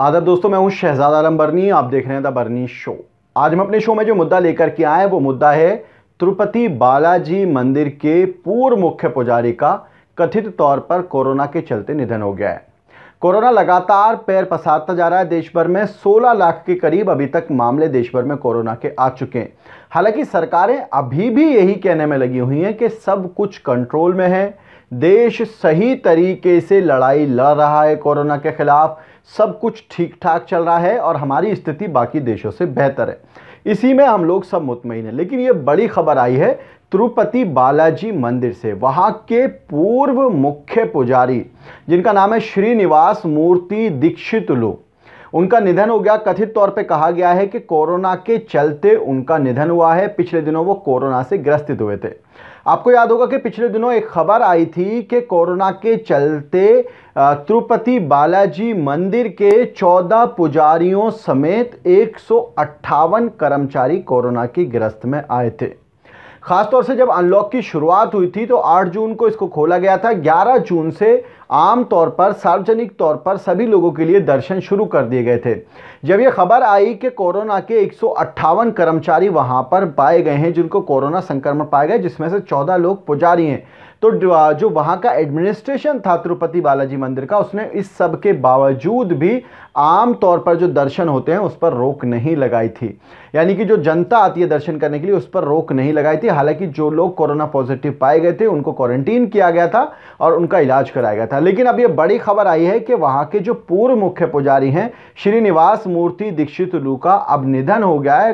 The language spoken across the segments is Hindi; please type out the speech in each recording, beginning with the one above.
आदर दोस्तों मैं हूं शहजाद आलम बर्नी आप देख रहे हैं द बर्नी शो आज हम अपने शो में जो मुद्दा लेकर के आए वो मुद्दा है तिरुपति बालाजी मंदिर के पूर्व मुख्य पुजारी का कथित तौर पर कोरोना के चलते निधन हो गया है कोरोना लगातार पैर पसारता जा रहा है देश भर में 16 लाख के करीब अभी तक मामले देश भर में कोरोना के आ चुके हैं हालांकि सरकारें अभी भी यही कहने में लगी हुई हैं कि सब कुछ कंट्रोल में है देश सही तरीके से लड़ाई लड़ रहा है कोरोना के खिलाफ सब कुछ ठीक ठाक चल रहा है और हमारी स्थिति बाकी देशों से बेहतर है इसी में हम लोग सब मुतमिन हैं लेकिन ये बड़ी खबर आई है तिरुपति बालाजी मंदिर से वहाँ के पूर्व मुख्य पुजारी जिनका नाम है श्रीनिवास मूर्ति दीक्षित लू उनका निधन हो गया कथित तौर पे कहा गया है कि कोरोना के चलते उनका निधन हुआ है पिछले दिनों वो कोरोना से ग्रस्त हुए थे आपको याद होगा कि पिछले दिनों एक खबर आई थी कि कोरोना के चलते तिरुपति बालाजी मंदिर के 14 पुजारियों समेत एक कर्मचारी कोरोना की ग्रस्त में आए थे खासतौर से जब अनलॉक की शुरुआत हुई थी तो 8 जून को इसको खोला गया था 11 जून से आम तौर पर सार्वजनिक तौर पर सभी लोगों के लिए दर्शन शुरू कर दिए गए थे जब ये खबर आई कि कोरोना के एक कर्मचारी वहाँ पर पाए गए हैं जिनको कोरोना संक्रमण पाए गए जिसमें से चौदह लोग पुजारी हैं तो जो वहाँ का एडमिनिस्ट्रेशन था तिरुपति बालाजी मंदिर का उसने इस सब के बावजूद भी आम तौर पर जो दर्शन होते हैं उस पर रोक नहीं लगाई थी यानी कि जो जनता आती है दर्शन करने के लिए उस पर रोक नहीं लगाई थी हालांकि जो लोग कोरोना पॉजिटिव पाए गए थे उनको क्वारंटीन किया गया था और उनका इलाज कराया गया था लेकिन अब ये बड़ी खबर आई है कि वहाँ के जो पूर्व मुख्य पुजारी हैं श्रीनिवास मूर्ति दीक्षित लू का अब निधन हो गया है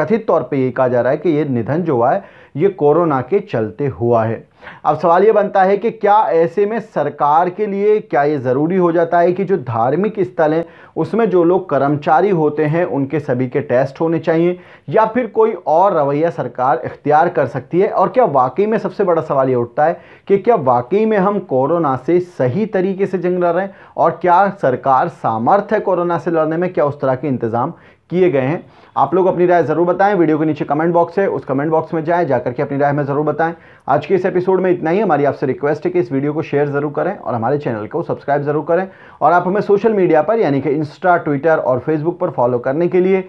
कथित तौर पर ये कहा जा रहा है कि ये निधन जो हुआ है ये कोरोना के चलते हुआ है अब सवाल ये बनता है कि क्या ऐसे में सरकार के लिए क्या ये ज़रूरी हो जाता है कि जो धार्मिक स्थल हैं उसमें जो लोग कर्मचारी होते हैं उनके सभी के टेस्ट होने चाहिए चाहिए या फिर कोई और रवैया सरकार इख्तियार कर सकती है और क्या वाकई में सबसे बड़ा सवाल ये उठता है कि क्या वाकई में हम कोरोना से सही तरीके से जंग लड़ रहे हैं और क्या सरकार सामर्थ्य है कोरोना से लड़ने में क्या उस तरह के इंतज़ाम किए गए हैं आप लोग अपनी राय ज़रूर बताएं वीडियो के नीचे कमेंट बॉक्स है उस कमेंट बॉक्स में जाएं जाकर के अपनी राय में ज़रूर बताएं आज के इस एपिसोड में इतना ही हमारी आपसे रिक्वेस्ट है कि इस वीडियो को शेयर ज़रूर करें और हमारे चैनल को सब्सक्राइब ज़रूर करें और आप हमें सोशल मीडिया पर यानी कि इंस्टा ट्विटर और फेसबुक पर फॉलो करने के लिए